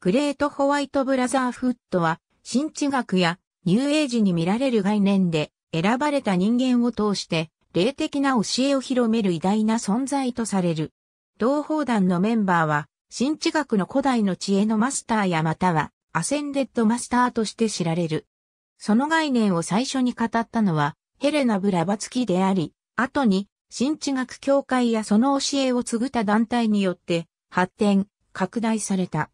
グレートホワイトブラザーフッドは、新知学やニューエイジに見られる概念で、選ばれた人間を通して、霊的な教えを広める偉大な存在とされる。同胞団のメンバーは、新知学の古代の知恵のマスターやまたは、アセンデッドマスターとして知られる。その概念を最初に語ったのは、ヘレナ・ブラバツキであり、後に、新知学協会やその教えを継ぐた団体によって、発展、拡大された。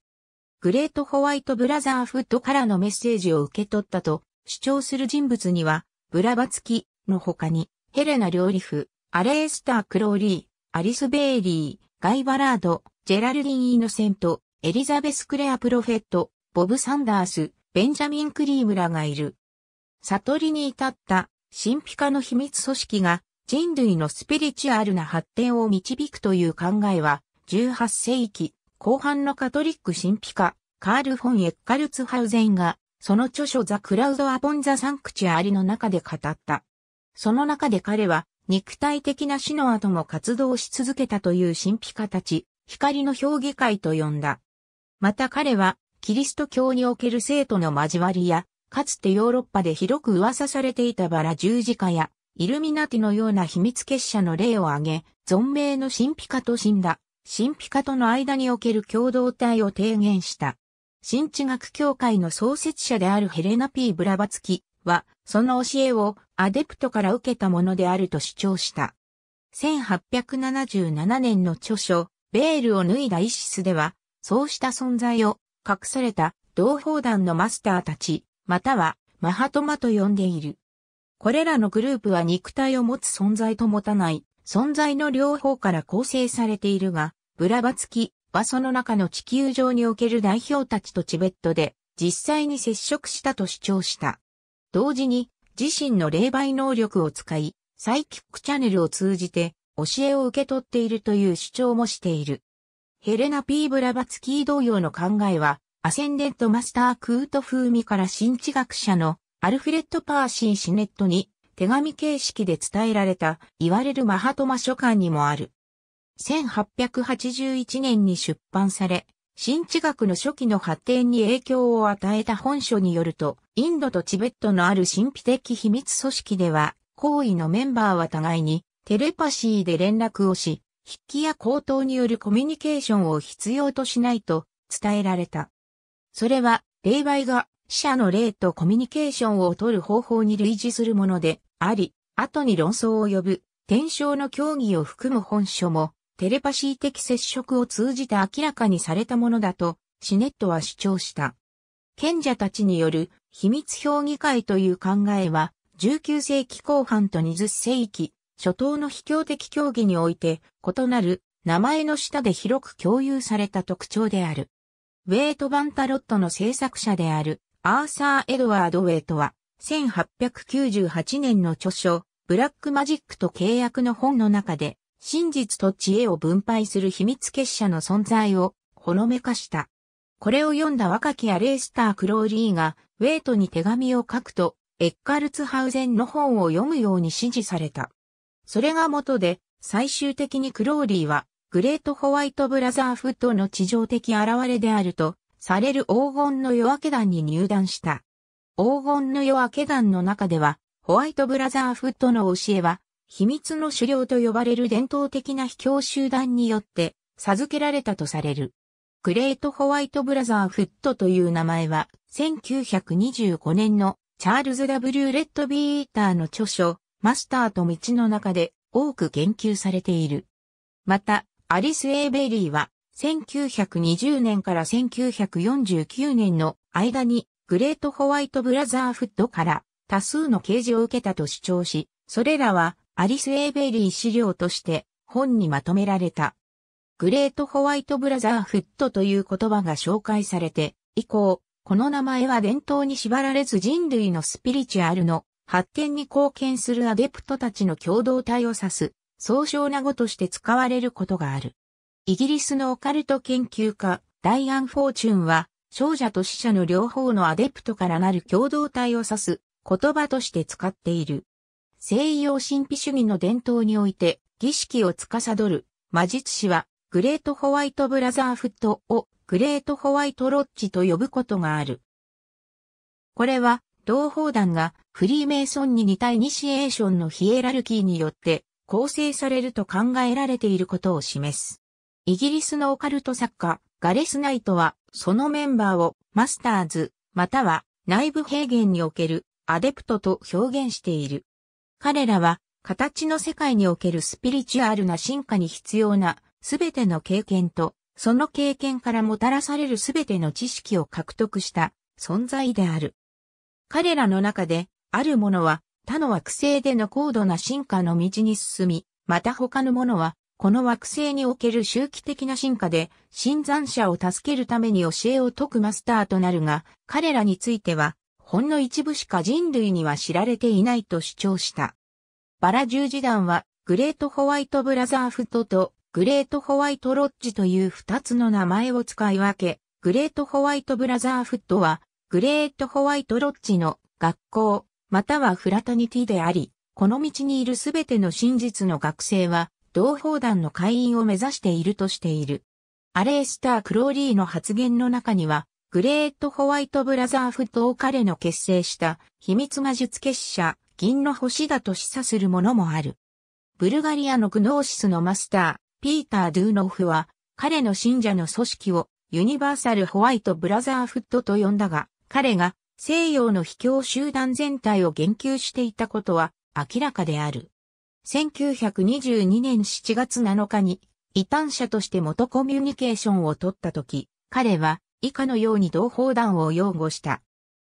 グレートホワイトブラザーフットからのメッセージを受け取ったと主張する人物には、ブラバツキの他に、ヘレナ・リョーリフ、アレエスター・クローリー、アリス・ベイリー、ガイ・バラード、ジェラルディン・イノセント、エリザベス・クレア・プロフェット、ボブ・サンダース、ベンジャミン・クリームらがいる。悟りに至った神秘家の秘密組織が人類のスピリチュアルな発展を導くという考えは18世紀後半のカトリック神秘化、カール・フォン・エッカルツハウゼンが、その著書ザ・クラウド・アポン・ザ・サンクチュアリの中で語った。その中で彼は、肉体的な死の後も活動し続けたという神秘家たち、光の評議会と呼んだ。また彼は、キリスト教における生徒の交わりや、かつてヨーロッパで広く噂されていたバラ十字架や、イルミナティのような秘密結社の例を挙げ、存命の神秘家と死んだ、神秘家との間における共同体を提言した。新知学協会の創設者であるヘレナ・ピー・ブラバツキは、その教えをアデプトから受けたものであると主張した。1877年の著書、ベールを脱いだイシスでは、そうした存在を隠された同胞団のマスターたち、またはマハトマと呼んでいる。これらのグループは肉体を持つ存在と持たない存在の両方から構成されているが、ブラバツキはその中の地球上における代表たちとチベットで実際に接触したと主張した。同時に自身の霊媒能力を使い、サイキックチャネルを通じて教えを受け取っているという主張もしている。ヘレナ・ピー・ブラバツキー同様の考えは、アセンデント・マスター・クート・風味から新知学者のアルフレッド・パーシー・シネットに手紙形式で伝えられた、いわれるマハトマ書簡にもある。1881年に出版され、新地学の初期の発展に影響を与えた本書によると、インドとチベットのある神秘的秘密組織では、行為のメンバーは互いにテレパシーで連絡をし、筆記や口頭によるコミュニケーションを必要としないと伝えられた。それは、霊媒が死者の霊とコミュニケーションを取る方法に類似するものであり、後に論争を呼ぶ、転生の協議を含む本書もテレパシー的接触を通じて明らかにされたものだと、シネットは主張した。賢者たちによる秘密評議会という考えは、19世紀後半と20世紀初頭の秘境的競技において異なる名前の下で広く共有された特徴である。ウェイト・バンタロットの制作者であるアーサー・エドワード・ウェイトは1898年の著書ブラックマジックと契約の本の中で真実と知恵を分配する秘密結社の存在をほのめかした。これを読んだ若きアレースター・クローリーが、ウェイトに手紙を書くと、エッカルツハウゼンの本を読むように指示された。それが元で、最終的にクローリーは、グレートホワイトブラザーフットの地上的現れであると、される黄金の夜明け団に入団した。黄金の夜明け団の中では、ホワイトブラザーフットの教えは、秘密の狩猟と呼ばれる伝統的な秘境集団によって授けられたとされる。グレートホワイトブラザーフットという名前は、1925年のチャールズ・ W・ レッドビーターの著書、マスターと道の中で多く言及されている。また、アリス・エイベリーは、1920年から1949年の間に、グレートホワイトブラザーフットから多数の啓示を受けたと主張し、それらはアリス・エーベイリー資料として本にまとめられた。グレートホワイトブラザーフットという言葉が紹介されて、以降、この名前は伝統に縛られず人類のスピリチュアルの発展に貢献するアデプトたちの共同体を指す、総称な語として使われることがある。イギリスのオカルト研究家、ダイアン・フォーチュンは、勝者と死者の両方のアデプトからなる共同体を指す言葉として使っている。西洋神秘主義の伝統において儀式を司る魔術師はグレートホワイトブラザーフットをグレートホワイトロッジと呼ぶことがある。これは同胞団がフリーメイソンに似たイニシエーションのヒエラルキーによって構成されると考えられていることを示す。イギリスのオカルト作家ガレスナイトはそのメンバーをマスターズまたは内部平原におけるアデプトと表現している。彼らは形の世界におけるスピリチュアルな進化に必要なすべての経験と、その経験からもたらされるすべての知識を獲得した存在である。彼らの中で、あるものは他の惑星での高度な進化の道に進み、また他のものは、この惑星における周期的な進化で、新参者を助けるために教えを説くマスターとなるが、彼らについては、ほんの一部しか人類には知られていないと主張した。バラ十字団は、グレートホワイトブラザーフットと、グレートホワイトロッジという二つの名前を使い分け、グレートホワイトブラザーフットは、グレートホワイトロッジの学校、またはフラタニティであり、この道にいるすべての真実の学生は、同胞団の会員を目指しているとしている。アレースター・クローリーの発言の中には、グレートホワイトブラザーフを彼の結成した秘密魔術結社銀の星だと示唆するものもある。ブルガリアのグノーシスのマスター、ピーター・ドゥーノフは彼の信者の組織をユニバーサル・ホワイト・ブラザーフットと呼んだが、彼が西洋の秘境集団全体を言及していたことは明らかである。1922年7月7日に異端者として元コミュニケーションを取った時、彼は以下のように同胞団を擁護した。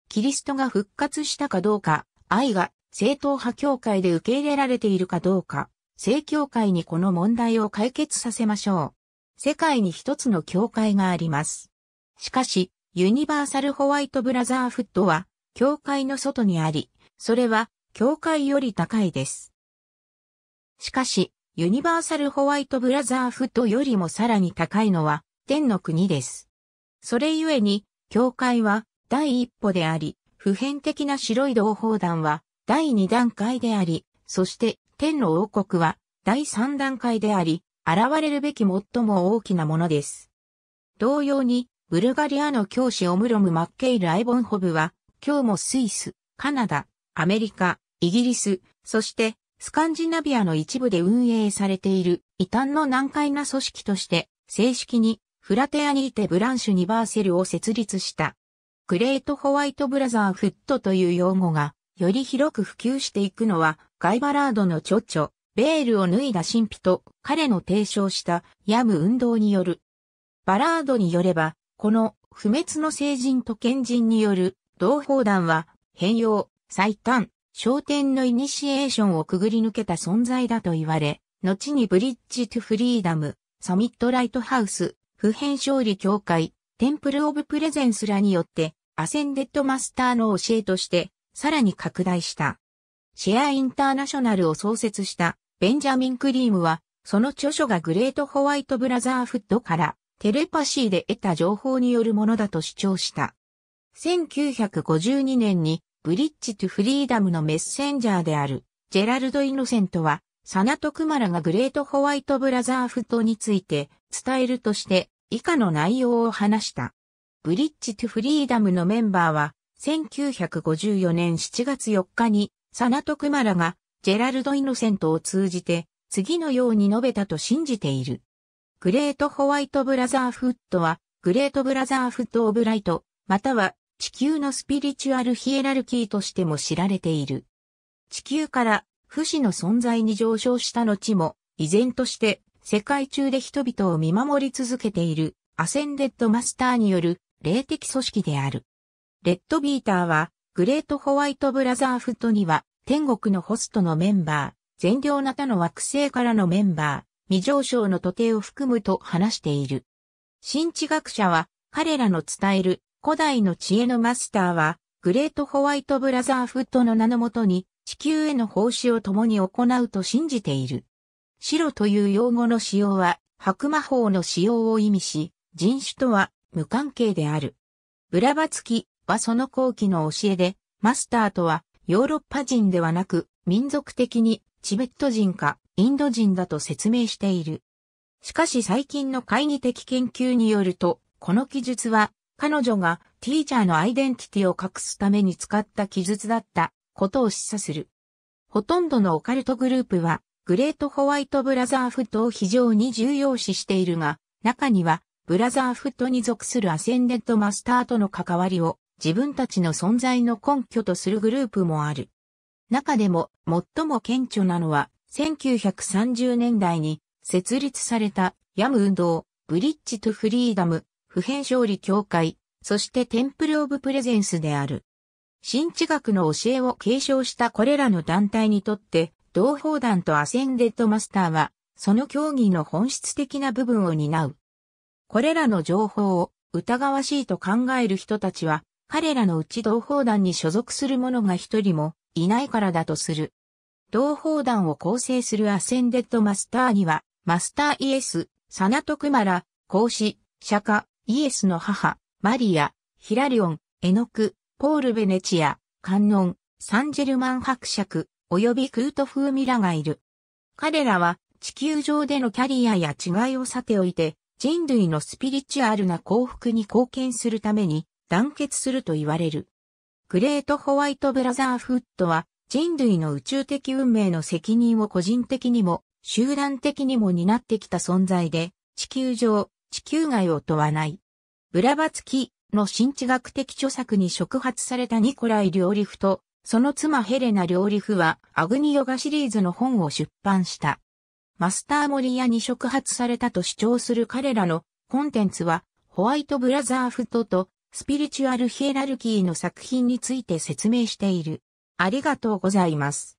キリストが復活したかどうか、愛が正統派教会で受け入れられているかどうか、正教会にこの問題を解決させましょう。世界に一つの教会があります。しかし、ユニバーサルホワイトブラザーフットは、教会の外にあり、それは、教会より高いです。しかし、ユニバーサルホワイトブラザーフットよりもさらに高いのは、天の国です。それゆえに、教会は第一歩であり、普遍的な白い同胞団は第二段階であり、そして天の王国は第三段階であり、現れるべき最も大きなものです。同様に、ブルガリアの教師オムロム・マッケイル・アイボンホブは、今日もスイス、カナダ、アメリカ、イギリス、そしてスカンジナビアの一部で運営されている異端の難解な組織として正式にフラテアニーテ・ブランシュ・ニバーセルを設立した。グレート・ホワイト・ブラザー・フットという用語が、より広く普及していくのは、ガイバラードの著著、ベールを脱いだ神秘と彼の提唱したヤム運動による。バラードによれば、この不滅の聖人と賢人による同胞団は変容、最短、焦点のイニシエーションをくぐり抜けた存在だと言われ、後にブリッジ・トゥ・フリーダム、サミット・ライトハウス、普遍勝利協会、テンプル・オブ・プレゼンスらによって、アセンデッドマスターの教えとして、さらに拡大した。シェアインターナショナルを創設したベンジャミン・クリームは、その著書がグレート・ホワイト・ブラザーフッドからテレパシーで得た情報によるものだと主張した。1952年にブリッジ・トゥ・フリーダムのメッセンジャーであるジェラルド・イノセントは、サナト・クマラがグレート・ホワイト・ブラザーフッドについて伝えるとして以下の内容を話した。ブリッジ・トゥ・フリーダムのメンバーは、1954年7月4日に、サナトクマラが、ジェラルド・イノセントを通じて、次のように述べたと信じている。グレート・ホワイト・ブラザーフッドは、グレート・ブラザーフッド・オブ・ライト、または、地球のスピリチュアル・ヒエラルキーとしても知られている。地球から、不死の存在に上昇した後も、依然として世界中で人々を見守り続けているアセンデッドマスターによる霊的組織である。レッドビーターはグレートホワイトブラザーフットには天国のホストのメンバー、善良な他の惑星からのメンバー、未上昇の徒弟を含むと話している。新知学者は彼らの伝える古代の知恵のマスターはグレートホワイトブラザーフットの名のもとに地球への奉仕を共に行うと信じている。白という用語の使用は、白魔法の使用を意味し、人種とは無関係である。ブラバツキはその後期の教えで、マスターとはヨーロッパ人ではなく、民族的にチベット人かインド人だと説明している。しかし最近の懐疑的研究によると、この記述は彼女がティーチャーのアイデンティティを隠すために使った記述だったことを示唆する。ほとんどのオカルトグループはグレートホワイトブラザーフットを非常に重要視しているが、中には、ブラザーフットに属するアセンデッドマスターとの関わりを自分たちの存在の根拠とするグループもある。中でも最も顕著なのは1930年代に設立されたヤム運動、ブリッジとフリーダム、普遍勝利協会、そしてテンプルオブプレゼンスである。新知学の教えを継承したこれらの団体にとって同砲弾とアセンデッドマスターは、その競技の本質的な部分を担う。これらの情報を疑わしいと考える人たちは、彼らのうち同砲団に所属する者が一人もいないからだとする。同砲団を構成するアセンデッドマスターには、マスターイエス、サナトクマラ、孔子、釈迦、イエスの母、マリア、ヒラリオン、エノク、ポール・ベネチア、観音、サンジェルマン伯爵、及びクート風ミラがいる。彼らは地球上でのキャリアや違いをさておいて、人類のスピリチュアルな幸福に貢献するために団結すると言われる。グレートホワイトブラザーフッドは人類の宇宙的運命の責任を個人的にも集団的にも担ってきた存在で地球上、地球外を問わない。ブラバツキの新知学的著作に触発されたニコライ・リオリフト。その妻ヘレナ料理夫はアグニヨガシリーズの本を出版した。マスターモリアに触発されたと主張する彼らのコンテンツはホワイトブラザーフットとスピリチュアルヒエラルキーの作品について説明している。ありがとうございます。